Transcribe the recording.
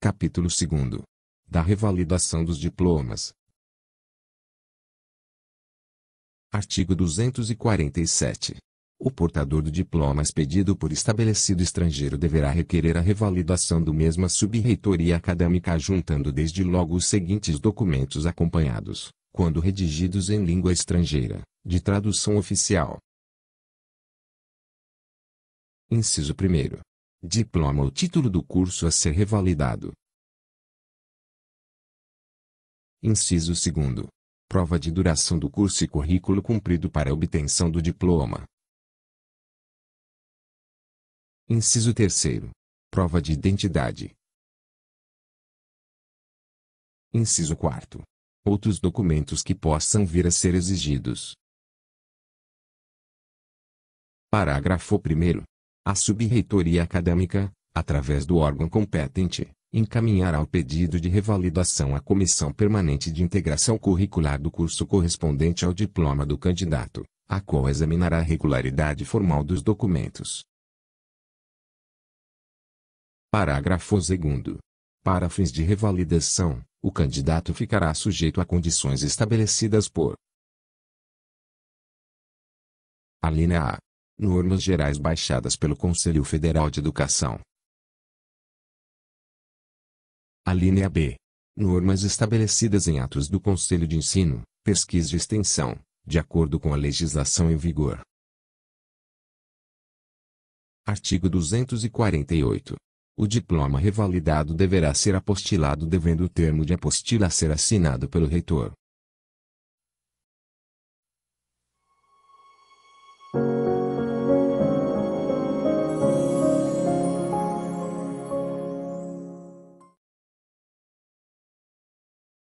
Capítulo 2 Da revalidação dos diplomas. Artigo 247. O portador do diploma expedido por estabelecido estrangeiro deverá requerer a revalidação do mesmo à sub-reitoria acadêmica juntando desde logo os seguintes documentos acompanhados, quando redigidos em língua estrangeira, de tradução oficial. Inciso 1 diploma ou título do curso a ser revalidado. Inciso 2. Prova de duração do curso e currículo cumprido para obtenção do diploma. Inciso 3. Prova de identidade. Inciso 4. Outros documentos que possam vir a ser exigidos. Parágrafo 1. A Subreitoria Acadêmica, através do órgão competente, encaminhará o pedido de revalidação à Comissão Permanente de Integração Curricular do curso correspondente ao diploma do candidato, a qual examinará a regularidade formal dos documentos. Parágrafo 2. Para fins de revalidação, o candidato ficará sujeito a condições estabelecidas por. Alínea A normas gerais baixadas pelo Conselho Federal de Educação. Alínea B. Normas estabelecidas em atos do Conselho de Ensino, Pesquisa e Extensão, de acordo com a legislação em vigor. Artigo 248. O diploma revalidado deverá ser apostilado devendo o termo de apostila ser assinado pelo reitor.